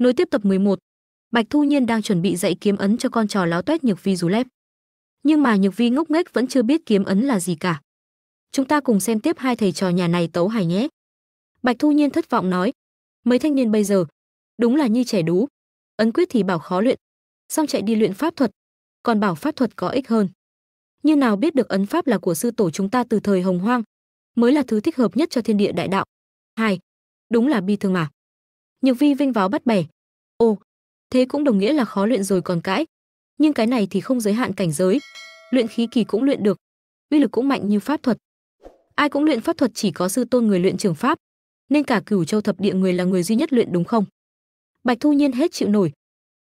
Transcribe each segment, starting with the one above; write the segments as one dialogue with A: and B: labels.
A: Nối tiếp tập 11. Bạch Thu Nhiên đang chuẩn bị dạy kiếm ấn cho con trò láo toét Nhược Vi rú lép. Nhưng mà Nhược Vi ngốc nghếch vẫn chưa biết kiếm ấn là gì cả. Chúng ta cùng xem tiếp hai thầy trò nhà này tấu hài nhé. Bạch Thu Nhiên thất vọng nói, mấy thanh niên bây giờ, đúng là như trẻ đú. Ấn quyết thì bảo khó luyện, xong chạy đi luyện pháp thuật, còn bảo pháp thuật có ích hơn. Như nào biết được ấn pháp là của sư tổ chúng ta từ thời Hồng Hoang, mới là thứ thích hợp nhất cho thiên địa đại đạo. Hai, đúng là bi thương mà nhược vi vinh váo bắt bẻ ồ thế cũng đồng nghĩa là khó luyện rồi còn cãi nhưng cái này thì không giới hạn cảnh giới luyện khí kỳ cũng luyện được uy lực cũng mạnh như pháp thuật ai cũng luyện pháp thuật chỉ có sư tôn người luyện trường pháp nên cả cửu châu thập địa người là người duy nhất luyện đúng không bạch thu nhiên hết chịu nổi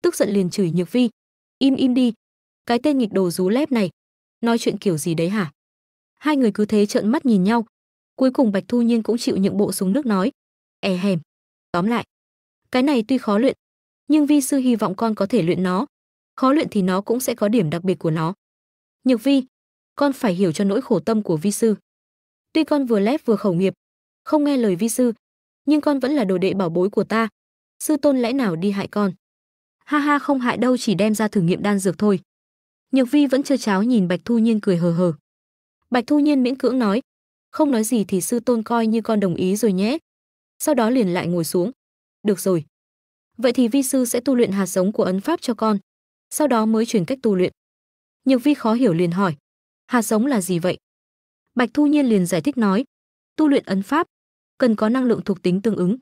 A: tức giận liền chửi nhược vi im im đi cái tên nghịch đồ rú lép này nói chuyện kiểu gì đấy hả hai người cứ thế trợn mắt nhìn nhau cuối cùng bạch thu nhiên cũng chịu những bộ xuống nước nói è hèm tóm lại cái này tuy khó luyện, nhưng vi sư hy vọng con có thể luyện nó. Khó luyện thì nó cũng sẽ có điểm đặc biệt của nó. Nhược vi, con phải hiểu cho nỗi khổ tâm của vi sư. Tuy con vừa lép vừa khẩu nghiệp, không nghe lời vi sư, nhưng con vẫn là đồ đệ bảo bối của ta. Sư tôn lẽ nào đi hại con? Ha ha không hại đâu chỉ đem ra thử nghiệm đan dược thôi. Nhược vi vẫn chưa cháo nhìn Bạch Thu Nhiên cười hờ hờ. Bạch Thu Nhiên miễn cưỡng nói, không nói gì thì sư tôn coi như con đồng ý rồi nhé. Sau đó liền lại ngồi xuống. Được rồi. Vậy thì vi sư sẽ tu luyện hạt giống của ấn pháp cho con, sau đó mới chuyển cách tu luyện. Nhược vi khó hiểu liền hỏi, hạt giống là gì vậy? Bạch Thu Nhiên liền giải thích nói, tu luyện ấn pháp cần có năng lượng thuộc tính tương ứng.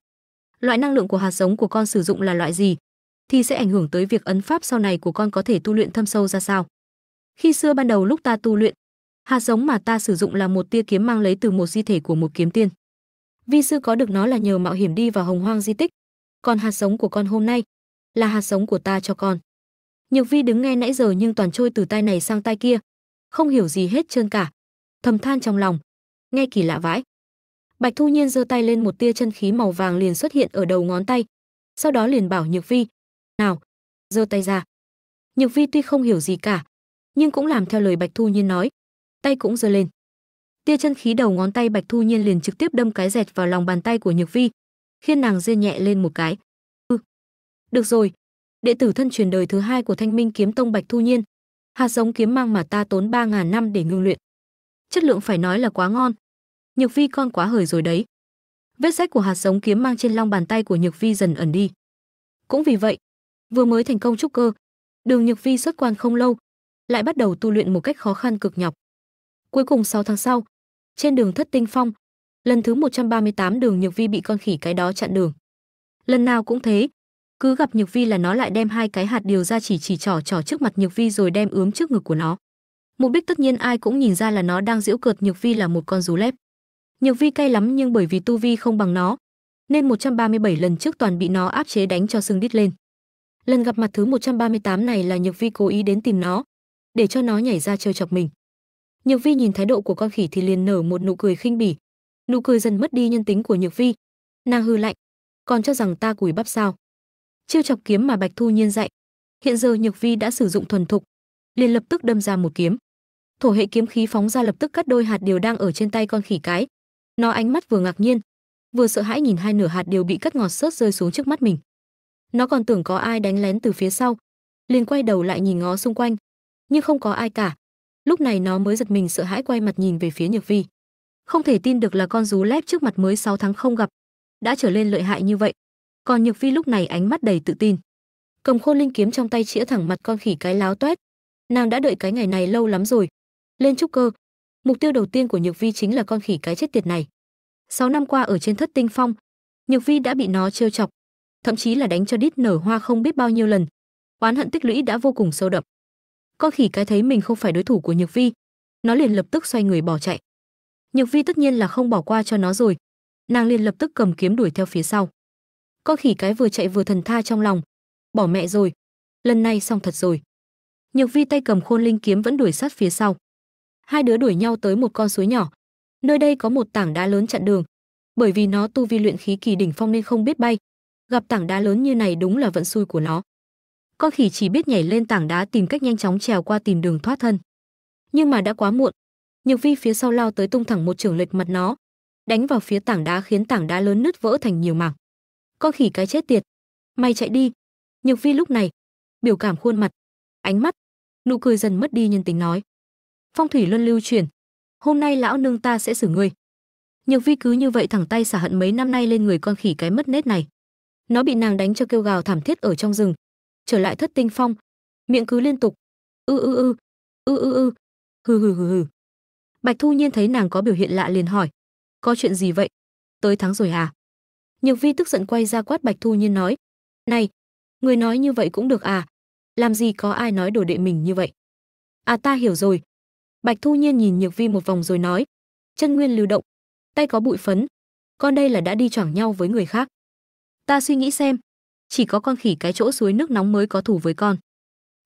A: Loại năng lượng của hạt giống của con sử dụng là loại gì thì sẽ ảnh hưởng tới việc ấn pháp sau này của con có thể tu luyện thâm sâu ra sao. Khi xưa ban đầu lúc ta tu luyện, hạt giống mà ta sử dụng là một tia kiếm mang lấy từ một di thể của một kiếm tiên. Vi sư có được nó là nhờ mạo hiểm đi vào hồng hoang di tích, còn hạt sống của con hôm nay là hạt sống của ta cho con. Nhược Vi đứng nghe nãy giờ nhưng toàn trôi từ tai này sang tai kia, không hiểu gì hết trơn cả, thầm than trong lòng, nghe kỳ lạ vãi. Bạch Thu Nhiên giơ tay lên một tia chân khí màu vàng liền xuất hiện ở đầu ngón tay, sau đó liền bảo Nhược Vi, "Nào, giơ tay ra." Nhược Vi tuy không hiểu gì cả, nhưng cũng làm theo lời Bạch Thu Nhiên nói, tay cũng giơ lên. Tia chân khí đầu ngón tay Bạch Thu Nhiên liền trực tiếp đâm cái dẹt vào lòng bàn tay của Nhược Vi, khiến nàng rên nhẹ lên một cái. Ừ. Được rồi, đệ tử thân truyền đời thứ hai của Thanh Minh Kiếm Tông Bạch Thu Nhiên, hạt giống kiếm mang mà ta tốn 3000 năm để ngưng luyện. Chất lượng phải nói là quá ngon. Nhược Vi con quá hời rồi đấy. Vết rách của hạt giống kiếm mang trên long bàn tay của Nhược Vi dần ẩn đi. Cũng vì vậy, vừa mới thành công trúc cơ, Đường Nhược Vi xuất quan không lâu, lại bắt đầu tu luyện một cách khó khăn cực nhọc. Cuối cùng 6 tháng sau, trên đường Thất Tinh Phong, lần thứ 138 đường Nhược Vi bị con khỉ cái đó chặn đường. Lần nào cũng thế, cứ gặp Nhược Vi là nó lại đem hai cái hạt điều ra chỉ chỉ trỏ trỏ trước mặt Nhược Vi rồi đem ướm trước ngực của nó. Mục đích tất nhiên ai cũng nhìn ra là nó đang giễu cợt Nhược Vi là một con rú lép. Nhược Vi cay lắm nhưng bởi vì tu vi không bằng nó, nên 137 lần trước toàn bị nó áp chế đánh cho sưng đít lên. Lần gặp mặt thứ 138 này là Nhược Vi cố ý đến tìm nó, để cho nó nhảy ra chơi chọc mình. Nhược Vi nhìn thái độ của con khỉ thì liền nở một nụ cười khinh bỉ, nụ cười dần mất đi nhân tính của Nhược Phi. Nàng hư lạnh, còn cho rằng ta củi bắp sao? Chiêu chọc kiếm mà Bạch Thu Nhiên dạy, hiện giờ Nhược Vi đã sử dụng thuần thục, liền lập tức đâm ra một kiếm. Thổ hệ kiếm khí phóng ra lập tức cắt đôi hạt điều đang ở trên tay con khỉ cái. Nó ánh mắt vừa ngạc nhiên, vừa sợ hãi nhìn hai nửa hạt điều bị cắt ngọt sớt rơi xuống trước mắt mình. Nó còn tưởng có ai đánh lén từ phía sau, liền quay đầu lại nhìn ngó xung quanh, nhưng không có ai cả. Lúc này nó mới giật mình sợ hãi quay mặt nhìn về phía Nhược Vi không thể tin được là con rú lép trước mặt mới 6 tháng không gặp, đã trở lên lợi hại như vậy. Còn Nhược Phi lúc này ánh mắt đầy tự tin, cầm khôn linh kiếm trong tay chĩa thẳng mặt con khỉ cái láo toét. Nàng đã đợi cái ngày này lâu lắm rồi. Lên trúc cơ, mục tiêu đầu tiên của Nhược Vi chính là con khỉ cái chết tiệt này. 6 năm qua ở trên Thất Tinh Phong, Nhược Vi đã bị nó trêu chọc, thậm chí là đánh cho đít nở hoa không biết bao nhiêu lần. Oán hận tích lũy đã vô cùng sâu đậm. Con khỉ cái thấy mình không phải đối thủ của Nhược Vi, nó liền lập tức xoay người bỏ chạy nhược vi tất nhiên là không bỏ qua cho nó rồi nàng liền lập tức cầm kiếm đuổi theo phía sau con khỉ cái vừa chạy vừa thần tha trong lòng bỏ mẹ rồi lần này xong thật rồi nhược vi tay cầm khôn linh kiếm vẫn đuổi sát phía sau hai đứa đuổi nhau tới một con suối nhỏ nơi đây có một tảng đá lớn chặn đường bởi vì nó tu vi luyện khí kỳ đỉnh phong nên không biết bay gặp tảng đá lớn như này đúng là vận xui của nó con khỉ chỉ biết nhảy lên tảng đá tìm cách nhanh chóng trèo qua tìm đường thoát thân nhưng mà đã quá muộn nhược vi phía sau lao tới tung thẳng một trường lệch mặt nó đánh vào phía tảng đá khiến tảng đá lớn nứt vỡ thành nhiều mảng con khỉ cái chết tiệt mày chạy đi nhược vi lúc này biểu cảm khuôn mặt ánh mắt nụ cười dần mất đi nhân tính nói phong thủy luân lưu truyền, hôm nay lão nương ta sẽ xử ngươi nhược vi cứ như vậy thẳng tay xả hận mấy năm nay lên người con khỉ cái mất nết này nó bị nàng đánh cho kêu gào thảm thiết ở trong rừng trở lại thất tinh phong miệng cứ liên tục ư ư ư ư ư ư hừ hừ hừ hừ Bạch Thu Nhiên thấy nàng có biểu hiện lạ liền hỏi: "Có chuyện gì vậy? Tới tháng rồi à?" Nhược Vi tức giận quay ra quát Bạch Thu Nhiên nói: "Này, người nói như vậy cũng được à? Làm gì có ai nói đồ đệ mình như vậy?" "À ta hiểu rồi." Bạch Thu Nhiên nhìn Nhược Vi một vòng rồi nói: "Chân nguyên lưu động, tay có bụi phấn, con đây là đã đi choảng nhau với người khác. Ta suy nghĩ xem, chỉ có con khỉ cái chỗ suối nước nóng mới có thủ với con.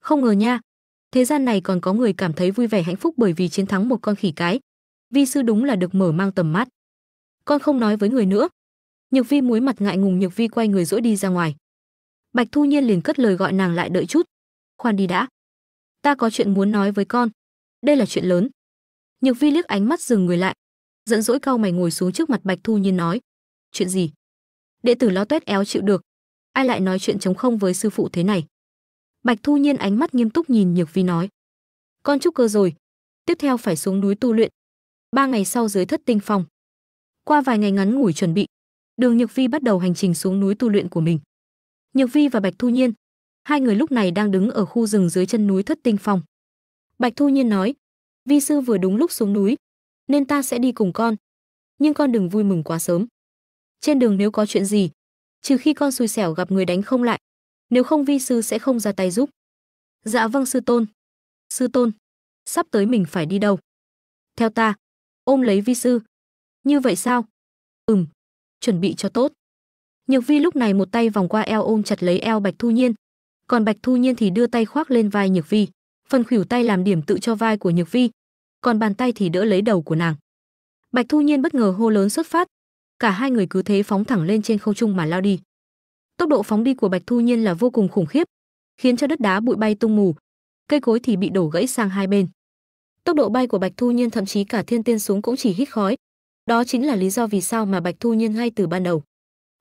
A: Không ngờ nha, thế gian này còn có người cảm thấy vui vẻ hạnh phúc bởi vì chiến thắng một con khỉ cái vi sư đúng là được mở mang tầm mắt con không nói với người nữa nhược vi muối mặt ngại ngùng nhược vi quay người dỗi đi ra ngoài bạch thu nhiên liền cất lời gọi nàng lại đợi chút khoan đi đã ta có chuyện muốn nói với con đây là chuyện lớn nhược vi liếc ánh mắt dừng người lại dẫn dỗi cau mày ngồi xuống trước mặt bạch thu nhiên nói chuyện gì đệ tử lo tuét éo chịu được ai lại nói chuyện chống không với sư phụ thế này bạch thu nhiên ánh mắt nghiêm túc nhìn nhược vi nói con chúc cơ rồi tiếp theo phải xuống núi tu luyện ba ngày sau dưới thất tinh phong qua vài ngày ngắn ngủi chuẩn bị đường nhược vi bắt đầu hành trình xuống núi tu luyện của mình nhược vi và bạch thu nhiên hai người lúc này đang đứng ở khu rừng dưới chân núi thất tinh phong bạch thu nhiên nói vi sư vừa đúng lúc xuống núi nên ta sẽ đi cùng con nhưng con đừng vui mừng quá sớm trên đường nếu có chuyện gì trừ khi con xui xẻo gặp người đánh không lại nếu không vi sư sẽ không ra tay giúp. Dạ vâng sư tôn. Sư tôn, sắp tới mình phải đi đâu? Theo ta, ôm lấy vi sư. Như vậy sao? Ừm, chuẩn bị cho tốt. Nhược vi lúc này một tay vòng qua eo ôm chặt lấy eo Bạch Thu Nhiên, còn Bạch Thu Nhiên thì đưa tay khoác lên vai Nhược vi, phần khuỷu tay làm điểm tự cho vai của Nhược vi, còn bàn tay thì đỡ lấy đầu của nàng. Bạch Thu Nhiên bất ngờ hô lớn xuất phát, cả hai người cứ thế phóng thẳng lên trên không trung mà lao đi. Tốc độ phóng đi của Bạch Thu Nhiên là vô cùng khủng khiếp, khiến cho đất đá bụi bay tung mù, cây cối thì bị đổ gãy sang hai bên. Tốc độ bay của Bạch Thu Nhiên thậm chí cả thiên tiên xuống cũng chỉ hít khói. Đó chính là lý do vì sao mà Bạch Thu Nhiên ngay từ ban đầu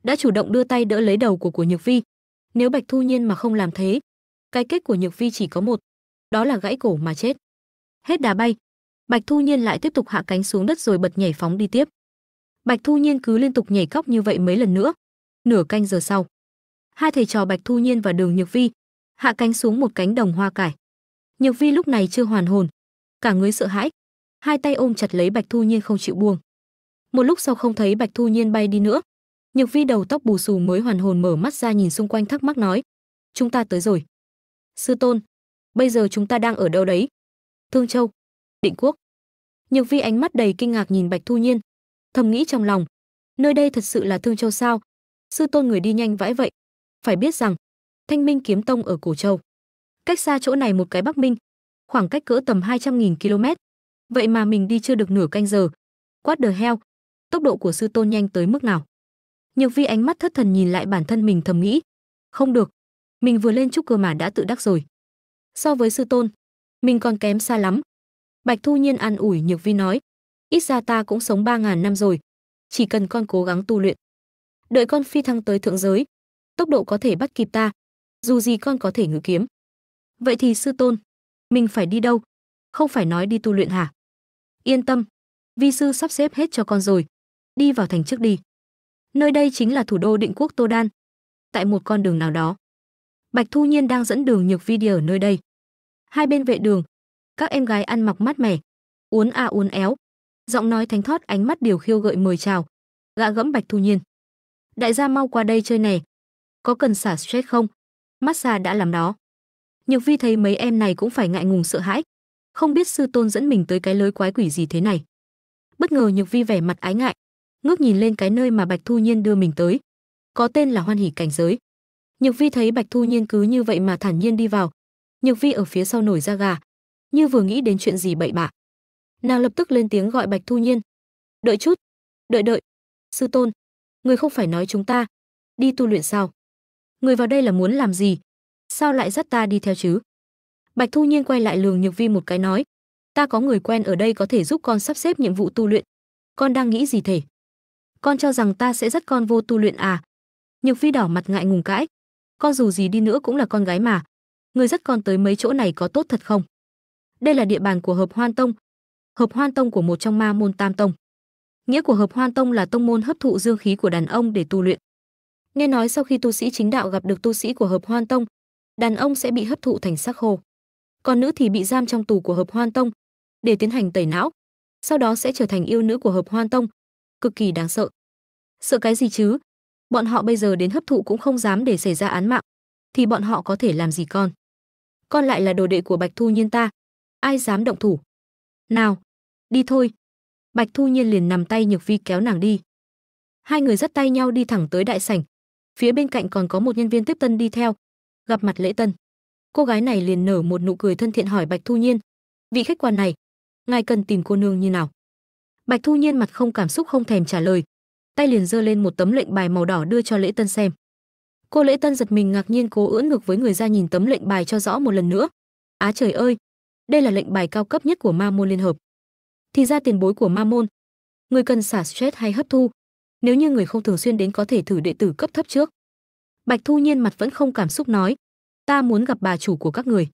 A: đã chủ động đưa tay đỡ lấy đầu của của Nhược Vi. Nếu Bạch Thu Nhiên mà không làm thế, cái kết của Nhược Vi chỉ có một, đó là gãy cổ mà chết. Hết đá bay, Bạch Thu Nhiên lại tiếp tục hạ cánh xuống đất rồi bật nhảy phóng đi tiếp. Bạch Thu Nhiên cứ liên tục nhảy cóc như vậy mấy lần nữa. Nửa canh giờ sau, hai thầy trò Bạch Thu Nhiên và Đường Nhược Vi, hạ cánh xuống một cánh đồng hoa cải. Nhược Vi lúc này chưa hoàn hồn, cả người sợ hãi, hai tay ôm chặt lấy Bạch Thu Nhiên không chịu buông. Một lúc sau không thấy Bạch Thu Nhiên bay đi nữa, Nhược Vi đầu tóc bù xù mới hoàn hồn mở mắt ra nhìn xung quanh thắc mắc nói: "Chúng ta tới rồi." "Sư tôn, bây giờ chúng ta đang ở đâu đấy?" "Thương Châu, Định Quốc." Nhược Vi ánh mắt đầy kinh ngạc nhìn Bạch Thu Nhiên, thầm nghĩ trong lòng, nơi đây thật sự là Thương Châu sao? Sư tôn người đi nhanh vãi vậy, phải biết rằng, Thanh Minh Kiếm Tông ở Cổ Châu, cách xa chỗ này một cái Bắc Minh, khoảng cách cỡ tầm 200.000 km. Vậy mà mình đi chưa được nửa canh giờ. Quát đờ heo, tốc độ của sư tôn nhanh tới mức nào? Nhược Vi ánh mắt thất thần nhìn lại bản thân mình thầm nghĩ, không được, mình vừa lên trúc cơ mà đã tự đắc rồi. So với sư tôn, mình còn kém xa lắm. Bạch Thu Nhiên an ủi Nhược Vi nói, ít ra ta cũng sống 3000 năm rồi, chỉ cần con cố gắng tu luyện. Đợi con phi thăng tới thượng giới, tốc độ có thể bắt kịp ta dù gì con có thể ngự kiếm vậy thì sư tôn mình phải đi đâu không phải nói đi tu luyện hả yên tâm vi sư sắp xếp hết cho con rồi đi vào thành trước đi nơi đây chính là thủ đô định quốc tô đan tại một con đường nào đó bạch thu nhiên đang dẫn đường nhược vi đi ở nơi đây hai bên vệ đường các em gái ăn mặc mát mẻ uốn a à uốn éo giọng nói thánh thót ánh mắt điều khiêu gợi mời chào gạ gẫm bạch thu nhiên đại gia mau qua đây chơi nè có cần xả stress không? Massage đã làm đó. Nhược Vi thấy mấy em này cũng phải ngại ngùng sợ hãi, không biết sư tôn dẫn mình tới cái lối quái quỷ gì thế này. Bất ngờ Nhược Vi vẻ mặt ái ngại, ngước nhìn lên cái nơi mà Bạch Thu Nhiên đưa mình tới, có tên là Hoan Hỉ cảnh giới. Nhược Vi thấy Bạch Thu Nhiên cứ như vậy mà thản nhiên đi vào, Nhược Vi ở phía sau nổi da gà, như vừa nghĩ đến chuyện gì bậy bạ. Nàng lập tức lên tiếng gọi Bạch Thu Nhiên. "Đợi chút, đợi đợi, sư tôn, người không phải nói chúng ta đi tu luyện sao?" người vào đây là muốn làm gì sao lại dắt ta đi theo chứ bạch thu nhiên quay lại lường nhược vi một cái nói ta có người quen ở đây có thể giúp con sắp xếp nhiệm vụ tu luyện con đang nghĩ gì thể con cho rằng ta sẽ dắt con vô tu luyện à nhược vi đỏ mặt ngại ngùng cãi con dù gì đi nữa cũng là con gái mà người dắt con tới mấy chỗ này có tốt thật không đây là địa bàn của hợp hoan tông hợp hoan tông của một trong ma môn tam tông nghĩa của hợp hoan tông là tông môn hấp thụ dương khí của đàn ông để tu luyện Nghe nói sau khi tu sĩ chính đạo gặp được tu sĩ của Hợp Hoan Tông, đàn ông sẽ bị hấp thụ thành sắc hồ, còn nữ thì bị giam trong tù của Hợp Hoan Tông để tiến hành tẩy não, sau đó sẽ trở thành yêu nữ của Hợp Hoan Tông, cực kỳ đáng sợ. Sợ cái gì chứ? Bọn họ bây giờ đến hấp thụ cũng không dám để xảy ra án mạng, thì bọn họ có thể làm gì con? Con lại là đồ đệ của Bạch Thu Nhiên ta, ai dám động thủ? Nào, đi thôi. Bạch Thu Nhiên liền nằm tay Nhược Vi kéo nàng đi. Hai người dắt tay nhau đi thẳng tới đại sảnh, phía bên cạnh còn có một nhân viên tiếp tân đi theo gặp mặt lễ tân cô gái này liền nở một nụ cười thân thiện hỏi bạch thu nhiên vị khách quan này ngài cần tìm cô nương như nào bạch thu nhiên mặt không cảm xúc không thèm trả lời tay liền giơ lên một tấm lệnh bài màu đỏ đưa cho lễ tân xem cô lễ tân giật mình ngạc nhiên cố ưỡn ngược với người ra nhìn tấm lệnh bài cho rõ một lần nữa á trời ơi đây là lệnh bài cao cấp nhất của ma môn liên hợp thì ra tiền bối của ma môn người cần xả stress hay hấp thu nếu như người không thường xuyên đến có thể thử đệ tử cấp thấp trước bạch thu nhiên mặt vẫn không cảm xúc nói ta muốn gặp bà chủ của các người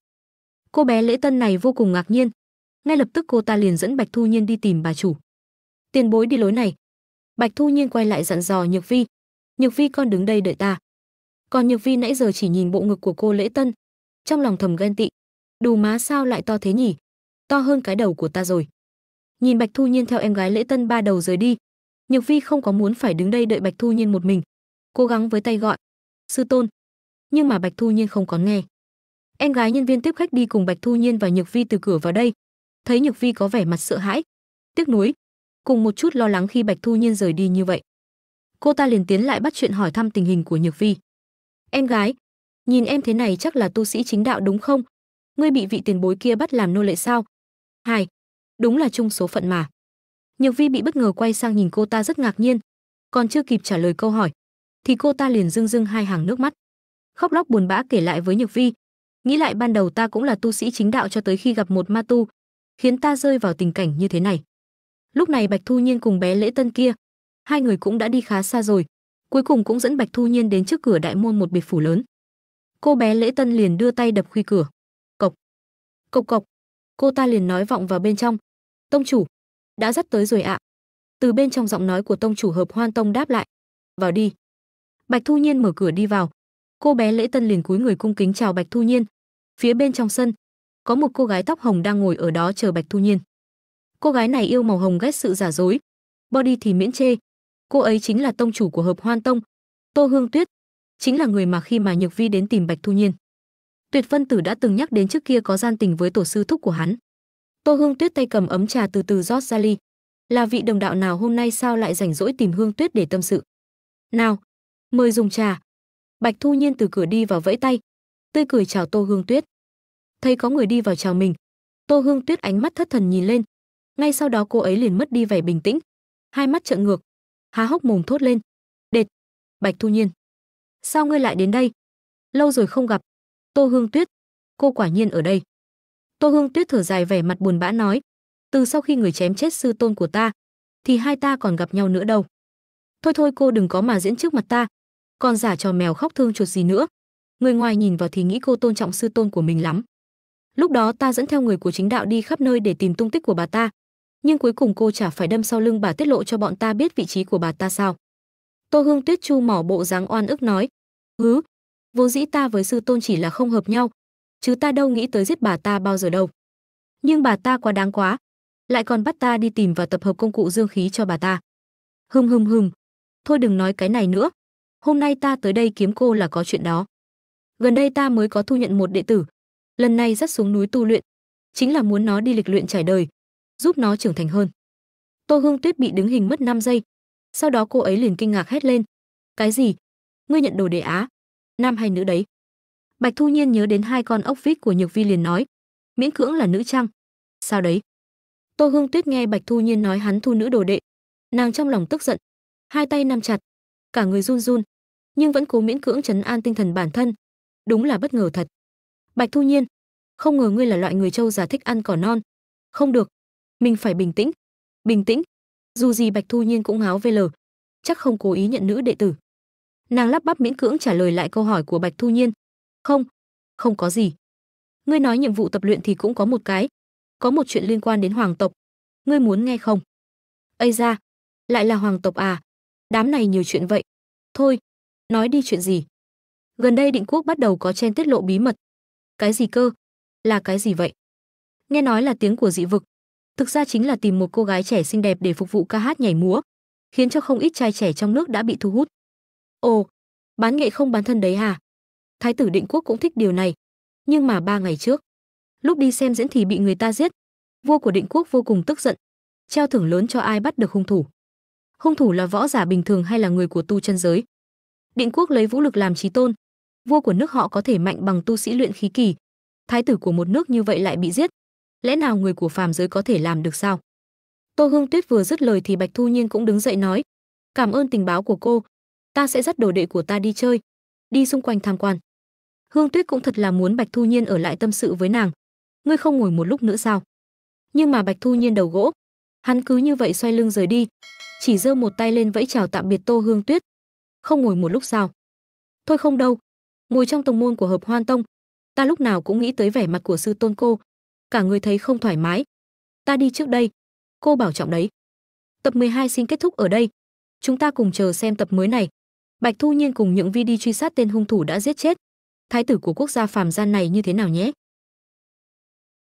A: cô bé lễ tân này vô cùng ngạc nhiên ngay lập tức cô ta liền dẫn bạch thu nhiên đi tìm bà chủ tiền bối đi lối này bạch thu nhiên quay lại dặn dò nhược vi nhược vi con đứng đây đợi ta còn nhược vi nãy giờ chỉ nhìn bộ ngực của cô lễ tân trong lòng thầm ghen tị đù má sao lại to thế nhỉ to hơn cái đầu của ta rồi nhìn bạch thu nhiên theo em gái lễ tân ba đầu rời đi Nhược Vi không có muốn phải đứng đây đợi Bạch Thu Nhiên một mình, cố gắng với tay gọi, "Sư tôn." Nhưng mà Bạch Thu Nhiên không có nghe. Em gái nhân viên tiếp khách đi cùng Bạch Thu Nhiên và Nhược Vi từ cửa vào đây, thấy Nhược Vi có vẻ mặt sợ hãi, tiếc nuối, cùng một chút lo lắng khi Bạch Thu Nhiên rời đi như vậy. Cô ta liền tiến lại bắt chuyện hỏi thăm tình hình của Nhược Vi. "Em gái, nhìn em thế này chắc là tu sĩ chính đạo đúng không? Ngươi bị vị tiền bối kia bắt làm nô lệ sao?" "Hài, đúng là chung số phận mà." nhược vi bị bất ngờ quay sang nhìn cô ta rất ngạc nhiên còn chưa kịp trả lời câu hỏi thì cô ta liền rưng rưng hai hàng nước mắt khóc lóc buồn bã kể lại với nhược vi nghĩ lại ban đầu ta cũng là tu sĩ chính đạo cho tới khi gặp một ma tu khiến ta rơi vào tình cảnh như thế này lúc này bạch thu nhiên cùng bé lễ tân kia hai người cũng đã đi khá xa rồi cuối cùng cũng dẫn bạch thu nhiên đến trước cửa đại môn một biệt phủ lớn cô bé lễ tân liền đưa tay đập khuy cửa cộc cộc cộc cô ta liền nói vọng vào bên trong tông chủ đã dắt tới rồi ạ từ bên trong giọng nói của tông chủ hợp hoan tông đáp lại vào đi bạch thu nhiên mở cửa đi vào cô bé lễ tân liền cúi người cung kính chào bạch thu nhiên phía bên trong sân có một cô gái tóc hồng đang ngồi ở đó chờ bạch thu nhiên cô gái này yêu màu hồng ghét sự giả dối body thì miễn chê cô ấy chính là tông chủ của hợp hoan tông tô hương tuyết chính là người mà khi mà nhược vi đến tìm bạch thu nhiên tuyệt phân tử đã từng nhắc đến trước kia có gian tình với tổ sư thúc của hắn Tô Hương Tuyết tay cầm ấm trà từ từ rót ra ly. Là vị đồng đạo nào hôm nay sao lại rảnh rỗi tìm Hương Tuyết để tâm sự? Nào, mời dùng trà. Bạch Thu Nhiên từ cửa đi vào vẫy tay, tươi cười chào Tô Hương Tuyết. Thấy có người đi vào chào mình, Tô Hương Tuyết ánh mắt thất thần nhìn lên. Ngay sau đó cô ấy liền mất đi vẻ bình tĩnh, hai mắt trợn ngược, há hốc mồm thốt lên. "Đệt, Bạch Thu Nhiên, sao ngươi lại đến đây? Lâu rồi không gặp." Tô Hương Tuyết, cô quả nhiên ở đây tô hương tuyết thở dài vẻ mặt buồn bã nói từ sau khi người chém chết sư tôn của ta thì hai ta còn gặp nhau nữa đâu thôi thôi cô đừng có mà diễn trước mặt ta còn giả trò mèo khóc thương chuột gì nữa người ngoài nhìn vào thì nghĩ cô tôn trọng sư tôn của mình lắm lúc đó ta dẫn theo người của chính đạo đi khắp nơi để tìm tung tích của bà ta nhưng cuối cùng cô chả phải đâm sau lưng bà tiết lộ cho bọn ta biết vị trí của bà ta sao tô hương tuyết chu mỏ bộ dáng oan ức nói hứ vốn dĩ ta với sư tôn chỉ là không hợp nhau chứ ta đâu nghĩ tới giết bà ta bao giờ đâu. Nhưng bà ta quá đáng quá, lại còn bắt ta đi tìm và tập hợp công cụ dương khí cho bà ta. Hừm hừm hừm, thôi đừng nói cái này nữa. Hôm nay ta tới đây kiếm cô là có chuyện đó. Gần đây ta mới có thu nhận một đệ tử, lần này rất xuống núi tu luyện, chính là muốn nó đi lịch luyện trải đời, giúp nó trưởng thành hơn. Tô Hương Tuyết bị đứng hình mất 5 giây, sau đó cô ấy liền kinh ngạc hét lên. Cái gì? Ngươi nhận đồ đề á? Nam hay nữ đấy? bạch thu nhiên nhớ đến hai con ốc vít của nhược vi liền nói miễn cưỡng là nữ trang sao đấy tô hương tuyết nghe bạch thu nhiên nói hắn thu nữ đồ đệ nàng trong lòng tức giận hai tay nắm chặt cả người run run nhưng vẫn cố miễn cưỡng chấn an tinh thần bản thân đúng là bất ngờ thật bạch thu nhiên không ngờ ngươi là loại người châu già thích ăn cỏ non không được mình phải bình tĩnh bình tĩnh dù gì bạch thu nhiên cũng ngáo vl chắc không cố ý nhận nữ đệ tử nàng lắp bắp miễn cưỡng trả lời lại câu hỏi của bạch thu nhiên không, không có gì. Ngươi nói nhiệm vụ tập luyện thì cũng có một cái, có một chuyện liên quan đến hoàng tộc. Ngươi muốn nghe không? Ây ra, lại là hoàng tộc à? Đám này nhiều chuyện vậy. Thôi, nói đi chuyện gì? Gần đây định quốc bắt đầu có chen tiết lộ bí mật. Cái gì cơ? Là cái gì vậy? Nghe nói là tiếng của dị vực. Thực ra chính là tìm một cô gái trẻ xinh đẹp để phục vụ ca hát nhảy múa, khiến cho không ít trai trẻ trong nước đã bị thu hút. Ồ, bán nghệ không bán thân đấy hả? À? thái tử định quốc cũng thích điều này nhưng mà ba ngày trước lúc đi xem diễn thì bị người ta giết vua của định quốc vô cùng tức giận treo thưởng lớn cho ai bắt được hung thủ hung thủ là võ giả bình thường hay là người của tu chân giới định quốc lấy vũ lực làm trí tôn vua của nước họ có thể mạnh bằng tu sĩ luyện khí kỳ thái tử của một nước như vậy lại bị giết lẽ nào người của phàm giới có thể làm được sao tô hương tuyết vừa dứt lời thì bạch thu nhiên cũng đứng dậy nói cảm ơn tình báo của cô ta sẽ dắt đồ đệ của ta đi chơi đi xung quanh tham quan hương tuyết cũng thật là muốn bạch thu nhiên ở lại tâm sự với nàng ngươi không ngồi một lúc nữa sao nhưng mà bạch thu nhiên đầu gỗ hắn cứ như vậy xoay lưng rời đi chỉ giơ một tay lên vẫy chào tạm biệt tô hương tuyết không ngồi một lúc sao thôi không đâu ngồi trong tông môn của hợp hoan tông ta lúc nào cũng nghĩ tới vẻ mặt của sư tôn cô cả người thấy không thoải mái ta đi trước đây cô bảo trọng đấy tập 12 xin kết thúc ở đây chúng ta cùng chờ xem tập mới này bạch thu nhiên cùng những vi đi truy sát tên hung thủ đã giết chết thái tử của quốc gia phàm gian này như thế nào nhé